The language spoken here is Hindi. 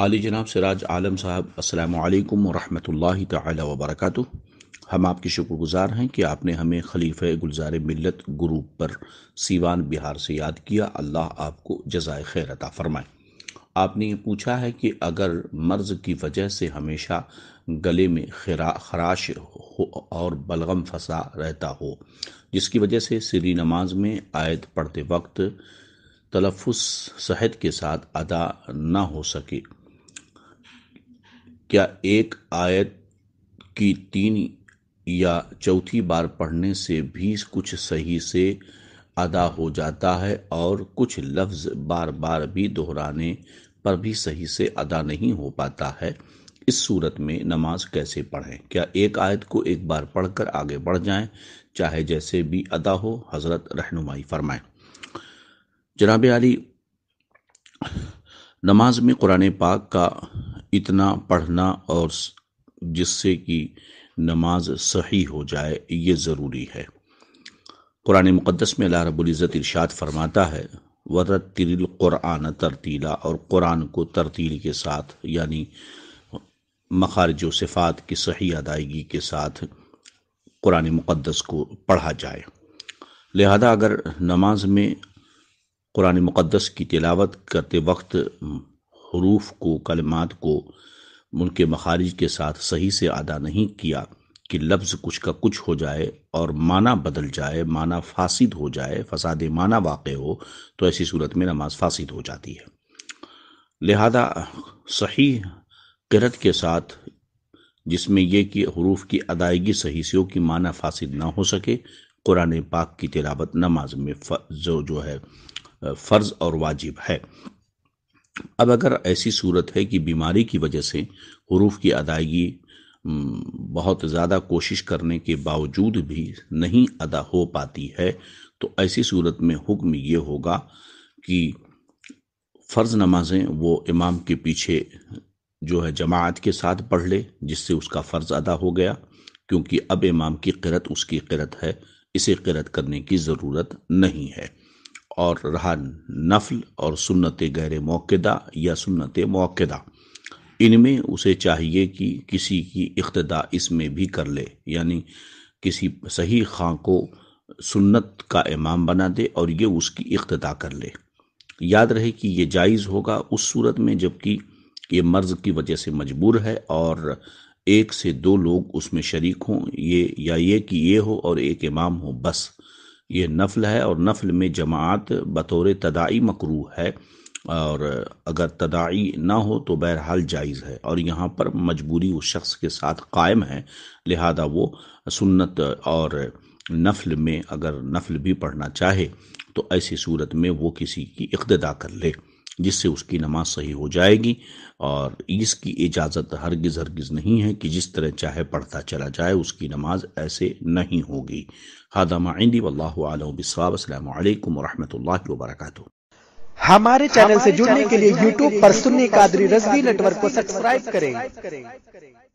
आली जनाब सिराज आलम साहब असलकम वरम तबरक हम आपके शुक्रगुजार हैं कि आपने हमें खलीफ़ गुलजार मिलत ग्रुप पर सीवान बिहार से याद किया अल्लाह आपको जजाय खैर अता फरमाए आपने ये पूछा है कि अगर मर्ज़ की वजह से हमेशा गले में खरा खराश हो और बलगम फंसा रहता हो जिसकी वजह से सीरी नमाज में आयत पढ़ते वक्त तलफ़ सहद के साथ अदा ना हो सके क्या एक आयत की तीन या चौथी बार पढ़ने से भी कुछ सही से अदा हो जाता है और कुछ लफ्ज़ बार बार भी दोहराने पर भी सही से अदा नहीं हो पाता है इस सूरत में नमाज कैसे पढ़ें क्या एक आयत को एक बार पढ़कर आगे बढ़ जाएं चाहे जैसे भी अदा हो हज़रत रहनुमाई फरमाएं जनाब अली नमाज में कुरान पाक का इतना पढ़ना और जिससे कि नमाज सही हो जाए ये ज़रूरी है कुरान मुक़दस में अल्लाह रबुल्ज़त इरशाद फरमाता है वरतिल क़ुरान तरतीला और कुरान को तरतील के साथ यानी मखारज सिफ़ात की सही अदायगी के साथ कुरान मुक़दस को पढ़ा जाए लिहाजा अगर नमाज में कुरान मुक़दस की तिलावत करते वक्त हरूफ को कलमात को उनके मखारिज के साथ सही से अदा नहीं किया कि लफ्ज़ कुछ का कुछ हो जाए और माना बदल जाए माना फासिद हो जाए फसाद माना वाक़ हो तो ऐसी सूरत में नमाज फासिद हो जाती है लिहाजा सही किरत के साथ जिसमें यह कि हरूफ की अदायगी सही से हो कि माना फासिद ना हो सके कुरान पाक की तिलावत नमाज में जो जो है फ़र्ज़ और वाजिब है अब अगर ऐसी सूरत है कि बीमारी की वजह से हरूफ की अदायगी बहुत ज़्यादा कोशिश करने के बावजूद भी नहीं अदा हो पाती है तो ऐसी सूरत में हुक्म ये होगा कि फ़र्ज़ नमाज़ें वो इमाम के पीछे जो है जमात के साथ पढ़ ले जिससे उसका फ़र्ज़ अदा हो गया क्योंकि अब इमाम की किरत उसकी किरत है इसे किरत करने की ज़रूरत नहीं है और रहा नफल और सुन्नत गैर मौक़दा या सुन्नत मौक़दा इनमें उसे चाहिए कि किसी की इक्तदा इसमें भी कर ले यानी किसी सही खां को सुन्नत का इमाम बना दे और ये उसकी इक्तदा कर ले याद रहे कि ये जायज़ होगा उस सूरत में जबकि ये मर्ज की वजह से मजबूर है और एक से दो लोग उसमें शरीक हों ये या ये कि ये हो और एक इमाम हो बस ये नफल है और नफल में जमात बतौर तदाई मकरू है और अगर तदाई ना हो तो बहरहाल जायज़ है और यहाँ पर मजबूरी उस शख्स के साथ कायम है लिहाजा वो सुन्नत और नफल में अगर नफल भी पढ़ना चाहे तो ऐसी सूरत में वो किसी की इकतदा कर ले जिससे उसकी नमाज सही हो जाएगी और इसकी इजाज़त हरगिज़ हरगिज़ नहीं है कि जिस तरह चाहे पढ़ता चला जाए उसकी नमाज ऐसे नहीं होगी हादामाइंदी वल्लम वरहमल वर्क हमारे चैनल से जुड़ने के लिए यूट्यूब पर सुन्नी कादरी रजवी नेटवर्क को सब्सक्राइब करें